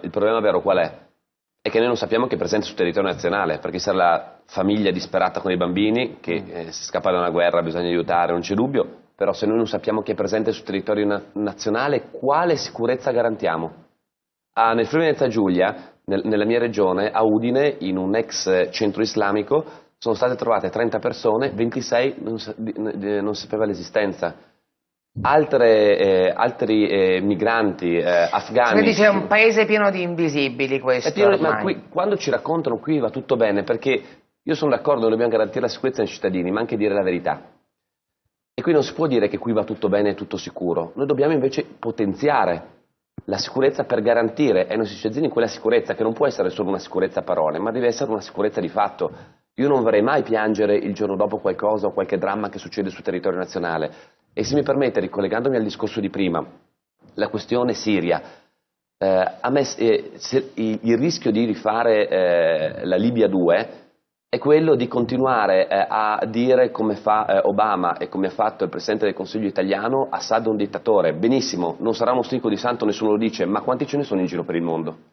Il problema vero qual è? È che noi non sappiamo che è presente sul territorio nazionale, perché c'è la famiglia disperata con i bambini, che mm. eh, scappa da una guerra bisogna aiutare, non c'è dubbio, però se noi non sappiamo che è presente sul territorio na- nazionale, quale sicurezza garantiamo? Ah, nel Friuli Venezia Giulia, nel, nella mia regione, a Udine, in un ex centro islamico, sono state trovate 30 persone, 26 non, sa- non sapeva l'esistenza. Altre, eh, altri eh, migranti eh, afghani. Quindi c'è un paese pieno di invisibili questo. Pieno, ma qui, quando ci raccontano qui va tutto bene, perché io sono d'accordo che dobbiamo garantire la sicurezza ai cittadini, ma anche dire la verità. E qui non si può dire che qui va tutto bene e tutto sicuro. Noi dobbiamo invece potenziare la sicurezza per garantire ai nostri cittadini quella sicurezza che non può essere solo una sicurezza a parole, ma deve essere una sicurezza di fatto. Io non vorrei mai piangere il giorno dopo qualcosa o qualche dramma che succede sul territorio nazionale e se mi permette, ricollegandomi al discorso di prima, la questione Siria, eh, me, eh, se, il, rischio di rifare eh, la Libia 2 è quello di continuare eh, a dire come fa eh, Obama e come ha fatto il Presidente del Consiglio italiano, Assad è un dittatore, benissimo, non sarà uno stinco di santo, nessuno lo dice, ma quanti ce ne sono in giro per il mondo?